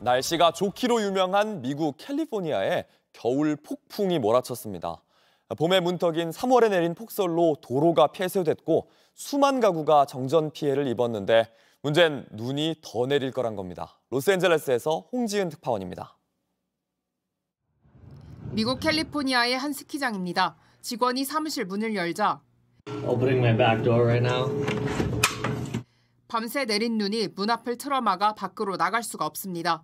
날씨가 좋기로 유명한 미국 캘리포니아에 겨울 폭풍이 몰아쳤습니다. 봄의 문턱인 3월에 내린 폭설로 도로가 폐쇄됐고 수만 가구가 정전 피해를 입었는데 문제는 눈이 더 내릴 거란 겁니다. 로스앤젤레스에서 홍지은 특파원입니다. 미국 캘리포니아의 한 스키장입니다. 직원이 사무실 문을 열자 밤새 내린 눈이 문 앞을 틀어막아 밖으로 나갈 수가 없습니다.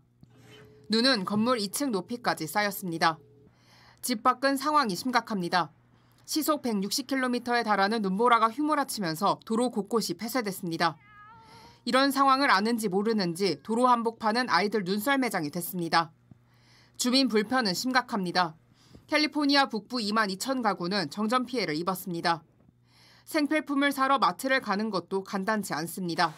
눈은 건물 2층 높이까지 쌓였습니다. 집 밖은 상황이 심각합니다. 시속 160km에 달하는 눈보라가 휘몰아치면서 도로 곳곳이 폐쇄됐습니다. 이런 상황을 아는지 모르는지 도로 한복판은 아이들 눈썰 매장이 됐습니다. 주민 불편은 심각합니다. 캘리포니아 북부 2만 2천 가구는 정전 피해를 입었습니다. 생필품을 사러 마트를 가는 것도 간단치 않습니다.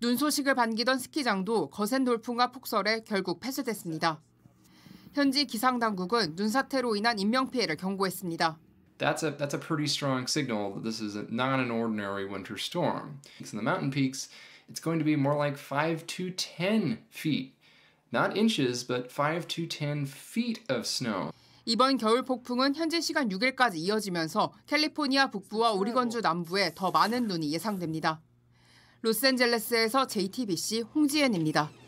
눈 소식을 반기던 스키장도 거센 돌풍과 폭설에 결국 폐쇄됐습니다. 현지 기상당국은 눈 사태로 인한 인명피해를 경고했습니다. That's a, that's a pretty strong signal that this is not an ordinary winter storm. In the mountain peaks, it's going to be more like 5 to 10 feet. Not inches, but 5 to 10 feet of snow. 이번 겨울 폭풍은 현재 시간 6일까지 이어지면서 캘리포니아 북부와 오리건주 남부에 더 많은 눈이 예상됩니다. 로스앤젤레스에서 JTBC 홍지연입니다.